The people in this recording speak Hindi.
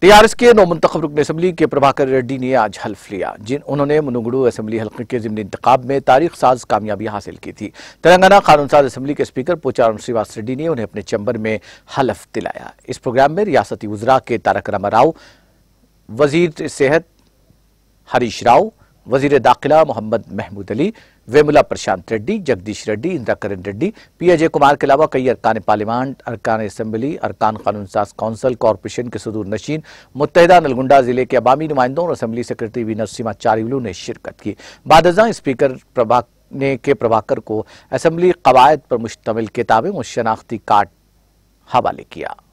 टीआरएस के नौ मंतखब रुकन असम्बली के प्रभाकर रेड्डी ने आज हल्फ लिया जिन उन्होंने मुनुगड़ू असम्बली हल्के के जिमनी इंतब में तारीख साज कामयाबी हासिल की थी तेलंगाना कानून साज असम्बली के स्पीकर पोचारम श्रीवास रेड्डी ने उन्हें अपने चैम्बर में हलफ दिलाया इस प्रोग्राम में रियासती उजरा के तारक रामा राव वजीर सेहत हरीश राव वजीर दाखिला मोहम्मद महमूद अली वेमुला प्रशांत रेड्डी जगदीश रेड्डी इंदिरा करण रेड्डी पी अजय कुमार के अलावा कई अरकान पार्लियामेंट अरकान असम्बली अरकान कानून साज कौंसल कॉरपोरेशन के सदूर नशीन मुतहदा नलगुंडा जिले के अवामी नुमाइंदों और assembly secretary V Narasimha Charyulu ने शिरकत की बाद स्पीकर प्रभा ने के प्रभाकर को असम्बली कवायद पर मुश्तमिल किताबें और शनाख्ती कार्ड हवाले किया